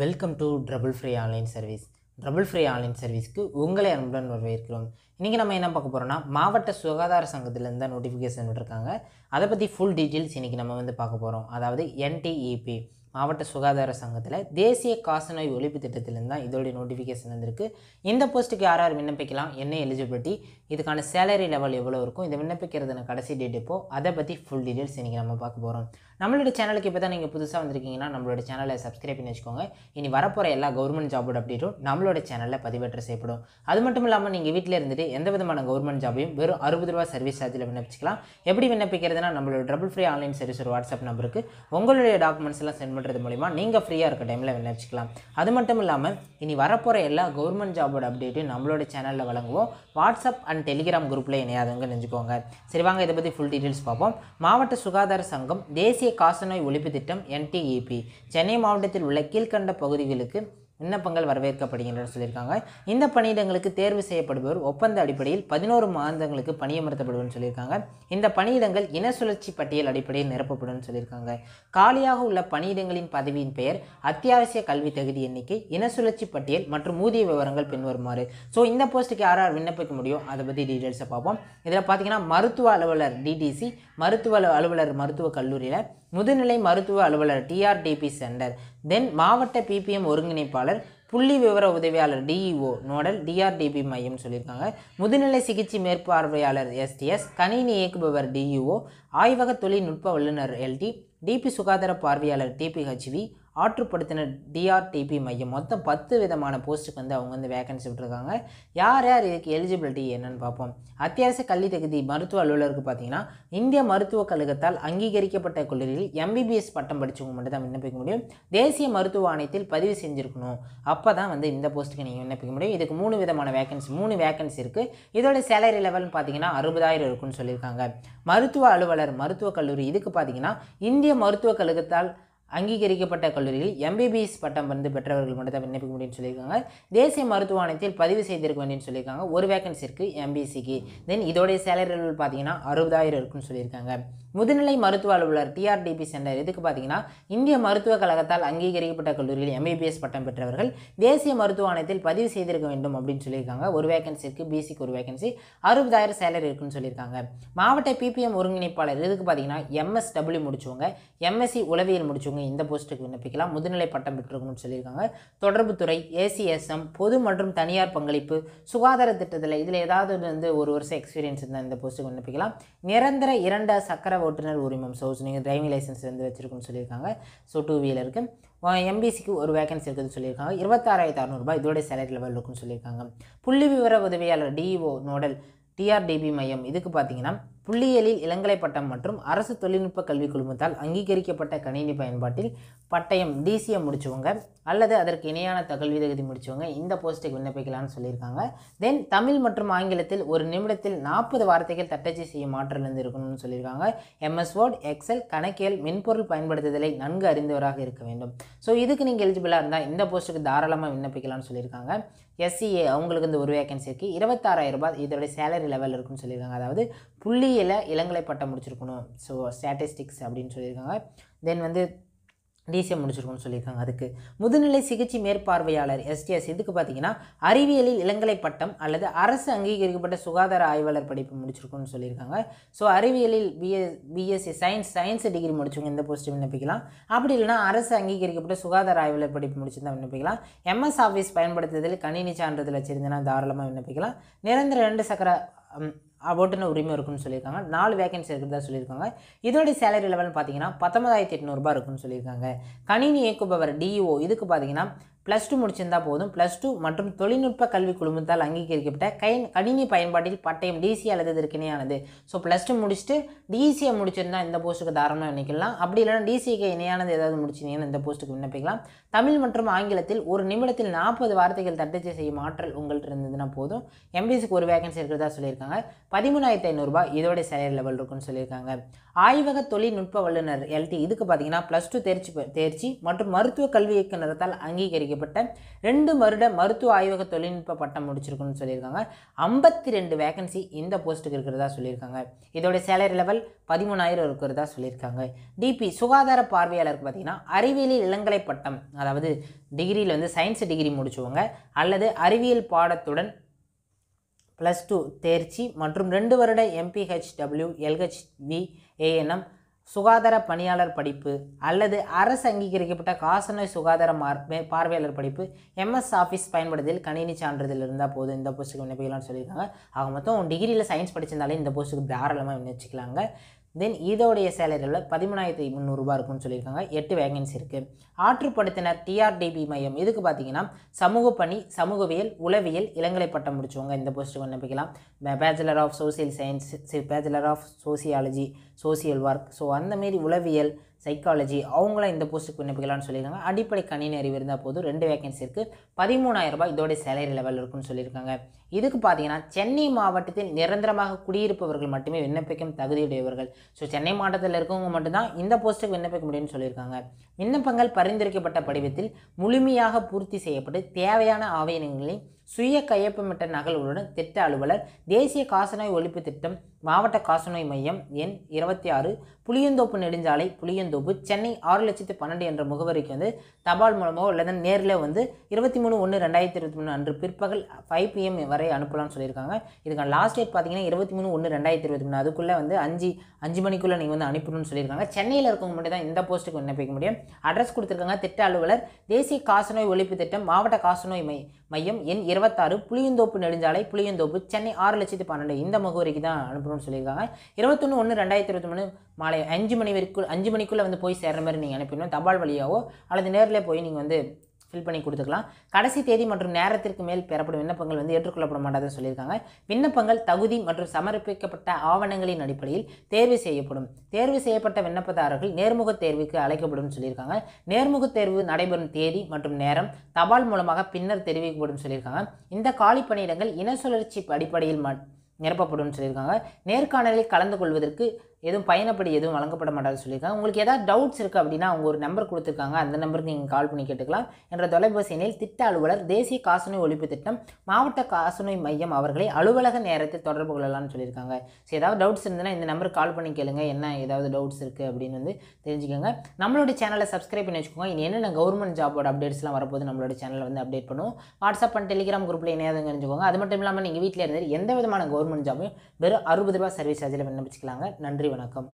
welcome to trouble free online service trouble free online சர்வீஸ்க்கு உங்களை அன்புடன் வரவேற்கிறோம் இன்றைக்கி நம்ம என்ன பார்க்க போகிறோம்னா மாவட்ட சுகாதார சங்கத்திலேருந்து தான் நோட்டிஃபிகேஷன் விட்டுருக்காங்க அதை பற்றி ஃபுல் டீட்டெயில்ஸ் இன்றைக்கி நம்ம வந்து பார்க்க போகிறோம் அதாவது என்டிஇபி மாவட்ட சுகாதார சங்கத்தில் தேசிய காசநோய் ஒழிப்பு திட்டத்திலிருந்து தான் இதோடைய நோட்டிஃபிகேஷன் வந்திருக்கு இந்த போஸ்ட்டுக்கு யார் யார் விண்ணப்பிக்கலாம் என்ன எலிஜிபிலிட்டி இதுக்கான சேலரி லெவல் எவ்வளோ இருக்கும் இதை விண்ணப்பிக்கிறதுனா கடைசி டேட் இப்போ அதை பற்றி ஃபுல் டீட்டெயில்ஸ் இன்றைக்கி நம்ம பார்க்க போகிறோம் நம்மளோட சேனலுக்கு இப்போ தான் நீங்கள் புதுசாக வந்திருக்கீங்கன்னா நம்மளோட சேனலை சப்ஸ்கிரைப் பண்ணி வச்சுக்கோங்க இனி வரப்போகிற எல்லா கவர்மெண்ட் ஜாபோட அப்டேட்டும் நம்மளோட சேனலில் பதிவேற்ற செய்யப்படும் அது மட்டும் இல்லாமல் நீங்கள் வீட்டில் இருந்துட்டு எந்த விதமான கவர்மெண்ட் ஜாபையும் வெறும் அறுபது ரூபா சர்வீஸ் சார்ஜில் விண்ணப்பிச்சிக்கலாம் எப்படி விண்ணப்பிக்கிறதுனா நம்மளோட டபுள் ஃப்ரீ ஆன்லைன் சர்வீஸ் ஒரு வாட்ஸ்அப் நம்பருக்கு உங்களுடைய டாக்குமெண்ட்ஸ்லாம் சென்ட் பண்ணுறது மூலிமா நீங்கள் ஃப்ரீயாக இருக்க டைமில் விண்ணப்பிச்சிக்கலாம் அது மட்டும் இல்லாமல் இனி வரப்போகிற எல்லா கவர்மெண்ட் ஜாபோட அப்டேட்டும் நம்மளோட சேனலில் வழங்குவோம் வாட்ஸ்அப் அண்ட் டெலிகிராம் குரூப்பில் இணையாதவங்க நெஞ்சுக்கோங்க சரி வாங்க இதை பற்றி ஃபுல் டீட்டெயில்ஸ் பார்ப்போம் மாவட்ட சுகாதார சங்கம் தேசிய காசநோய் ஒழிப்பு திட்டம் என்டிஇபி e சென்னை மாவட்டத்தில் உள்ள கீழ்கண்ட பகுதிகளுக்கு விண்ணப்பங்கள் வரவேற்கப்படுகின்றன சொல்லியிருக்காங்க இந்த பணியிடங்களுக்கு தேர்வு செய்யப்படுபவர் ஒப்பந்த அடிப்படையில் பதினோரு மாதங்களுக்கு பணியமர்த்தப்படுவன்னு சொல்லியிருக்காங்க இந்த பணியிடங்கள் இன சுழற்சி பட்டியல் அடிப்படையில் நிரப்பப்படும் சொல்லியிருக்காங்க காலியாக உள்ள பணியிடங்களின் பதவியின் பெயர் அத்தியாவசிய கல்வி தகுதி எண்ணிக்கை இன சுழற்சி பட்டியல் மற்றும் ஊதிய விவரங்கள் பின்வருமாறு ஸோ இந்த போஸ்ட்டுக்கு யார் யார் விண்ணப்பிக்க முடியும் அதை பற்றி டீட்டெயில்ஸை பார்ப்போம் இதில் பார்த்தீங்கன்னா மருத்துவ அலுவலர் டிடிசி மருத்துவ அலுவலர் மருத்துவக் கல்லூரியில் முதுநிலை மருத்துவ அலுவலர் டிஆர்டிபி சென்டர் தென் மாவட்ட பிபிஎம் ஒருங்கிணைப்பாளர் புள்ளி விவர உதவியாளர் டிஇஓ e நோடல் டிஆர்டிபி மையம் சொல்லியிருக்காங்க முதுநிலை சிகிச்சை மேற்பார்வையாளர் எஸ்டிஎஸ் கணினி இயக்குபவர் டிஇஓ e ஆய்வக தொழில்நுட்ப வல்லுநர் எல்டி டிபி சுகாதார பார்வையாளர் டிபிஹெச்வி ஆற்றுப்படுத்தின டிஆர்டிபி மையம் மொத்தம் பத்து விதமான போஸ்ட்டுக்கு வந்து அவங்க வந்து வேகன்சி விட்டுருக்காங்க யார் யார் இதுக்கு எலிஜிபிலிட்டி என்னென்னு பார்ப்போம் அத்தியாவசிய கல்வி தகுதி மருத்துவ அலுவலருக்கு பார்த்தீங்கன்னா இந்திய மருத்துவக் கழகத்தால் அங்கீகரிக்கப்பட்ட கல்லூரியில் எம்பிபிஎஸ் பட்டம் படித்தவங்க மட்டும் தான் விண்ணப்பிக்க முடியும் தேசிய மருத்துவ ஆணையத்தில் பதிவு செஞ்சுருக்கணும் அப்போ தான் வந்து இந்த போஸ்ட்டுக்கு நீங்கள் விண்ணப்பிக்க முடியும் இதுக்கு மூணு விதமான வேகன்சி மூணு வேகன்சி இருக்குது இதோட சேலரி லெவல்னு பார்த்தீங்கன்னா அறுபதாயிரம் இருக்குன்னு சொல்லியிருக்காங்க மருத்துவ அலுவலர் மருத்துவக் கல்லூரி இதுக்கு பார்த்தீங்கன்னா இந்திய மருத்துவக் கழகத்தால் அங்கீகரிக்கப்பட்ட கல்லூரியில் எம்பிபிஎஸ் பட்டம் வந்து பெற்றவர்கள் மட்டும் தான் விண்ணப்பிக்க முடியும்னு சொல்லியிருக்காங்க தேசிய மருத்துவ ஆணையத்தில் பதிவு செய்திருக்க வேண்டியன்னு சொல்லியிருக்காங்க ஒரு வேகன்சி இருக்குது எம்பிசிக்கு தென் இதோடைய சேலரி பார்த்தீங்கன்னா அறுபதாயிரம் இருக்குன்னு சொல்லியிருக்காங்க முதுநிலை மருத்துவ அலுவலர் டிஆர்டிபி சென்டர் இதுக்கு பார்த்தீங்கன்னா இந்திய மருத்துவக் கழகத்தால் அங்கீகரிக்கப்பட்ட கல்லூரியில் எம்பிபிஎஸ் பட்டம் பெற்றவர்கள் தேசிய மருத்துவ ஆணையத்தில் பதிவு செய்திருக்க வேண்டும் அப்படின்னு சொல்லியிருக்காங்க ஒரு வேகன்சி இருக்குது பிசிக்கு ஒரு வேகன்சி அறுபதாயிரம் சேலரி இருக்குன்னு சொல்லியிருக்காங்க மாவட்ட பிபிஎம் ஒருங்கிணைப்பாளர் இதுக்கு பார்த்தீங்கன்னா எம்எஸ்டபிள்யூ முடிச்சவங்க எம்எஸ்சி உளவியல் முடிச்சவங்க படிச்சிருக்கவங்க இந்த போஸ்ட்டுக்கு விண்ணப்பிக்கலாம் முதுநிலை பட்டம் பெற்றிருக்கணும்னு சொல்லியிருக்காங்க தொடர்புத்துறை ஏசிஎஸ்எம் பொது மற்றும் தனியார் பங்களிப்பு சுகாதார திட்டத்தில் இதில் ஏதாவது வந்து ஒரு வருஷம் எக்ஸ்பீரியன்ஸ் இருந்தால் இந்த போஸ்ட்டுக்கு விண்ணப்பிக்கலாம் நிரந்தர இரண்ட சக்கர ஓட்டுநர் உரிமம் ஸோ நீங்கள் டிரைவிங் லைசன்ஸ் வந்து வச்சுருக்குன்னு சொல்லியிருக்காங்க ஸோ டூ வீலருக்கு எம்பிசிக்கு ஒரு வேகன்சி இருக்குதுன்னு சொல்லியிருக்காங்க இருபத்தாறாயிரத்து அறநூறுபா இதோடைய சேலரி லெவல் இருக்குன்னு சொல்லியிருக்காங்க புள்ளி விவர உதவியாளர் டிஇஓ e நோடல் டிஆர்டிபி மையம் இதுக்கு பார்த்தீங்கன்னா புள்ளியியலில் இளங்கலை பட்டம் மற்றும் அரசு தொழில்நுட்ப கல்விக் குழுமத்தால் அங்கீகரிக்கப்பட்ட கணினி பயன்பாட்டில் பட்டயம் டிசிஎம் முடிச்சவங்க அல்லது அதற்கு இணையான தகவல் தகுதி முடிச்சவங்க இந்த போஸ்ட்டுக்கு விண்ணப்பிக்கலாம்னு சொல்லியிருக்காங்க தென் தமிழ் மற்றும் ஆங்கிலத்தில் ஒரு நிமிடத்தில் நாற்பது வார்த்தைகள் தட்டச்சு செய்யும் மாற்றலேருந்து இருக்கணும்னு சொல்லியிருக்காங்க எம்எஸ் வேர்ட் எக்ஸல் கணக்கியல் மென்பொருள் பயன்படுத்துதலை நன்கு அறிந்தவராக இருக்க வேண்டும் ஸோ இதுக்கு நீங்கள் எலிஜிபிளாக இருந்தால் இந்த போஸ்ட்டுக்கு தாராளமாக விண்ணப்பிக்கலாம்னு சொல்லியிருக்காங்க எஸ்சிஏ அவங்களுக்கு இந்த ஒரு வேகன்சி இருக்குது இருபத்தாறாயிரம் ரூபாய் இதோடைய சேலரி லெவல் இருக்குன்னு சொல்லியிருக்காங்க அதாவது புள்ளி பிஏல இளங்கலை பட்டம் முடிச்சிருக்கணும் ஸோ ஸ்டாட்டிஸ்டிக்ஸ் அப்படின்னு சொல்லியிருக்காங்க தென் வந்து டிசிஎம் முடிச்சிருக்கோம்னு சொல்லியிருக்காங்க அதுக்கு முதுநிலை சிகிச்சை மேற்பார்வையாளர் எஸ்டிஎஸ் இதுக்கு பார்த்தீங்கன்னா அறிவியலில் இளங்கலை பட்டம் அல்லது அரசு அங்கீகரிக்கப்பட்ட சுகாதார ஆய்வாளர் படிப்பு முடிச்சிருக்கோம்னு சொல்லியிருக்காங்க ஸோ அறிவியலில் BS BSc science science degree முடிச்சவங்க எந்த போஸ்ட்டு விண்ணப்பிக்கலாம் அப்படி இல்லைனா அரசு அங்கீகரிக்கப்பட்ட சுகாதார ஆய்வாளர் படிப்பு முடிச்சிருந்தா விண்ணப்பிக்கலாம் எம்எஸ் ஆஃபீஸ் பயன்படுத்துதல் கணினி சான்றிதழ் வச்சிருந்தேன்னா தாராளமாக விண்ணப்பிக்கலாம் நிரந்தர ரெண்டு சக்கர ஓட்டுநர் உரிமை இருக்குன்னு சொல்லியிருக்காங்க நாலு வேகன்சி இருக்கிறதா சொல்லியிருக்காங்க இதோடைய சேலரி லெவல்னு பார்த்தீங்கன்னா பத்தொன்பதாயிரத்தி எட்நூறுபா இருக்குன்னு சொல்லியிருக்காங்க கணினி இயக்குபவர் டிஇஓ e இதுக்கு பார்த்தீங்கன்னா ப்ளஸ் டூ முடிச்சிருந்தா போதும் ப்ளஸ் டூ மற்றும் தொழில்நுட்ப கல்வி குழுமத்தால் அங்கீகரிக்கப்பட்ட கை கணினி பயன்பாட்டில் பட்டயம் டிசி அல்லது இதற்கு ஸோ ப்ளஸ் டூ முடிச்சுட்டு டிசியை முடிச்சிருந்தா இந்த போஸ்ட்டுக்கு தாராளமாக நினைக்கலாம் அப்படி இல்லைனா டிசிக்கு இணையானது ஏதாவது முடிச்சிருந்தீங்கன்னா இந்த போஸ்ட்டுக்கு விண்ணப்பிக்கலாம் தமிழ் மற்றும் ஆங்கிலத்தில் ஒரு நிமிடத்தில் நாற்பது வார்த்தைகள் தட்டச்சு செய்யும் ஆற்றல் உங்கள்கிட்ட இருந்ததுன்னா போதும் எம்பிசிக்கு ஒரு வேகன்சி இருக்கிறதா சொல்லியிருக்காங்க பதிமூணாயிரத்தி ஐநூறுரூபா இதோட சேலரி லெவல் இருக்குன்னு சொல்லியிருக்காங்க ஆய்வக தொழில்நுட்ப வல்லுநர் எல்டி இதுக்கு பார்த்தீங்கன்னா ப்ளஸ் டூ தேர்ச்சி தேர்ச்சி மற்றும் மருத்துவ கல்வி இயக்குநரத்தால் அங்கீகரிக்க செய்யப்பட்ட ரெண்டு வருட மருத்துவ ஆய்வக தொழில்நுட்ப பட்டம் முடிச்சிருக்குன்னு சொல்லியிருக்காங்க ஐம்பத்தி ரெண்டு வேகன்சி இந்த போஸ்ட்டுக்கு இருக்கிறதா சொல்லியிருக்காங்க இதோடைய சேலரி லெவல் பதிமூணாயிரம் இருக்கிறதா சொல்லியிருக்காங்க டிபி சுகாதார பார்வையாளருக்கு பார்த்திங்கன்னா அறிவியலில் இளங்கலை பட்டம் அதாவது டிகிரியில் வந்து சயின்ஸ் டிகிரி முடிச்சுவங்க அல்லது அறிவியல் பாடத்துடன் ப்ளஸ் டூ தேர்ச்சி மற்றும் ரெண்டு வருட எம்பிஹெச்டபிள்யூ எல்ஹெச்விஏஎன்எம் ஏஎன்எம் சுகாதார பணியாளர் படிப்பு அல்லது அரசு அங்கீகரிக்கப்பட்ட காசநோய் சுகாதார மார் பார்வையாளர் படிப்பு எம்எஸ் ஆஃபீஸ் பயன்படுத்தியில் கணினி சான்றிதழ் இருந்தால் போதும் இந்த போஸ்ட்டுக்கு விண்ணப்பிக்கலாம்னு சொல்லியிருக்காங்க ஆக மொத்தம் டிகிரியில் சயின்ஸ் படிச்சிருந்தாலே இந்த போஸ்ட்டுக்கு தாராளமாக விண்ணப்பிச்சிக்கலாங்க தென் இதோடைய சேலரியில் பதிமூணாயிரத்தி முந்நூறுரூபா இருக்குன்னு சொல்லியிருக்காங்க எட்டு வேகன்சி இருக்குது ஆற்றுப்படுத்தினர் டிஆர்டிபி மையம் இதுக்கு பார்த்தீங்கன்னா சமூக பணி சமூகவியல் உளவியல் இளங்கலை பட்டம் முடிச்சவங்க இந்த போஸ்ட்டு விண்ணப்பிக்கலாம் bachelor of social science bachelor of sociology social work so அந்தமாரி உளவியல் சைக்காலஜி அவங்களாம் இந்த போஸ்ட்டுக்கு விண்ணப்பிக்கலாம்னு சொல்லியிருக்காங்க அடிப்படை கணினி அறிவு இருந்தால் போதும் ரெண்டு வேகன்சி இருக்குது ரூபாய் இதோடைய சேலரி லெவல் இருக்குன்னு சொல்லியிருக்காங்க இதுக்கு பார்த்தீங்கன்னா சென்னை மாவட்டத்தில் நிரந்தரமாக குடியிருப்பவர்கள் மட்டுமே விண்ணப்பிக்கும் தகுதியுடையவர்கள் ஸோ சென்னை மாவட்டத்தில் இருக்கவங்க மட்டும்தான் இந்த போஸ்ட்டுக்கு விண்ணப்பிக்க முடியும்னு சொல்லியிருக்காங்க விண்ணப்பங்கள் பரிந்துரைக்கப்பட்ட படிவத்தில் முழுமையாக பூர்த்தி செய்யப்பட்டு தேவையான ஆவணங்களை சுய கையொப்பமிட்ட நகல்களுடன் திட்ட அலுவலர் தேசிய காசநோய் ஒழிப்பு திட்டம் மாவட்ட காசநோய் மையம் எண் இருபத்தி ஆறு புளியந்தோப்பு நெடுஞ்சாலை புளியந்தோப்பு சென்னை ஆறு லட்சத்து பன்னெண்டு என்ற முகவரிக்கு வந்து தபால் மூலமாக அல்லது நேரில் வந்து இருபத்தி மூணு ஒன்று ரெண்டாயிரத்தி இருபத்தி மூணு அன்று பிற்பகல் ஃபைவ் பிஎம் வரை அனுப்பலாம்னு சொல்லியிருக்காங்க இதுக்கான லாஸ்ட் டேட் பார்த்தீங்கன்னா இருபத்தி மூணு ஒன்று ரெண்டாயிரத்தி இருபத்தி மூணு அதுக்குள்ளே வந்து அஞ்சு அஞ்சு மணிக்குள்ளே நீங்கள் வந்து அனுப்பணும்னு சொல்லியிருக்காங்க சென்னையில் இருக்கவங்க மட்டும் தான் இந்த போஸ்ட்டுக்கு விண்ணப்பிக்க முடியும் அட்ரஸ் கொடுத்துருக்காங்க திட்ட அலுவலர் தேசிய காசநோய் ஒழிப்பு திட்டம் மாவட்ட காசநோய் மை மையம் எண் இருபத்தாறு புளியந்தோப்பு நெடுஞ்சாலை புளியந்தோப்பு சென்னை ஆறு லட்சத்து பன்னெண்டு இந்த முகவரிக்கு தான் அனுப்பணும்னு சொல்லியிருக்காங்க இருபத்தொன்று ஒன்று ரெண்டாயிரத்தி இருபத்தி மூணு மாலை அஞ்சு மணி வரைக்கும் அஞ்சு மணிக்குள்ளே வந்து போய் சேர்ற மாதிரி நீங்கள் அனுப்பிடணும் தபால் வழியாவோ அல்லது நேரில் போய் நீங்கள் வந்து ஃபில் பண்ணி கொடுத்துக்கலாம் கடைசி தேதி மற்றும் நேரத்திற்கு மேல் பெறப்படும் விண்ணப்பங்கள் வந்து ஏற்றுக்கொள்ளப்பட மாட்டாதுன்னு சொல்லியிருக்காங்க விண்ணப்பங்கள் தகுதி மற்றும் சமர்ப்பிக்கப்பட்ட ஆவணங்களின் அடிப்படையில் தேர்வு செய்யப்படும் தேர்வு செய்யப்பட்ட விண்ணப்பதாரர்கள் நேர்முக தேர்வுக்கு அழைக்கப்படும் சொல்லியிருக்காங்க நேர்முக தேர்வு நடைபெறும் தேதி மற்றும் நேரம் தபால் மூலமாக பின்னர் தெரிவிக்கப்படும் சொல்லியிருக்காங்க இந்த காலி பணியிடங்கள் இன சுழற்சி அடிப்படையில் நிரப்பப்படும் சொல்லியிருக்காங்க நேர்காணலில் கலந்து கொள்வதற்கு எதுவும் பயணப்படி எதுவும் வழங்கப்பட மாட்டாது சொல்லியிருக்காங்க உங்களுக்கு ஏதாவது டவுட்ஸ் இருக்குது அப்படின்னா அவங்க ஒரு நம்பர் கொடுத்துருக்காங்க அந்த நம்பருக்கு நீங்கள் கால் பண்ணி கேட்டுக்கலாம் என்ற தொலைபேசி எண்ணில் திட்ட அலுவலர் தேசிய காசநோய் ஒழிப்பு திட்டம் மாவட்ட காசநோய் மையம் அவர்களை அலுவலக நேரத்தில் தொடர்பு கொள்ளலாம்னு சொல்லியிருக்காங்க ஸோ ஏதாவது டவுட்ஸ் இருந்ததுன்னா இந்த நம்பருக்கு கால் பண்ணி கேளுங்க என்ன ஏதாவது டவுட்ஸ் இருக்குது அப்படின்னு வந்து தெரிஞ்சுக்கோங்க நம்மளுடைய சேனலை சப்ஸ்கிரைப் பண்ணி வச்சுக்கோங்க இனி என்னென்ன கவர்மெண்ட் ஜாபோட அப்டேட்ஸ்லாம் வரப்போது நம்மளோட சேனலில் வந்து அப்டேட் பண்ணுவோம் வாட்ஸ்அப் அண்ட் டெலிகிராம் குரூப்பில் இணையாதுங்க தெரிஞ்சுக்கோங்க அது மட்டும் இல்லாமல் நீங்கள் வீட்டில் இருந்து எந்த விதமான கவர்மெண்ட் ஜாபையும் வெறும் அறுபது ரூபா சர்வீஸ் சார்ஜில் விண்ணப்பிச்சிக்கலாங்க நன்றி நன்றி வணக்கம்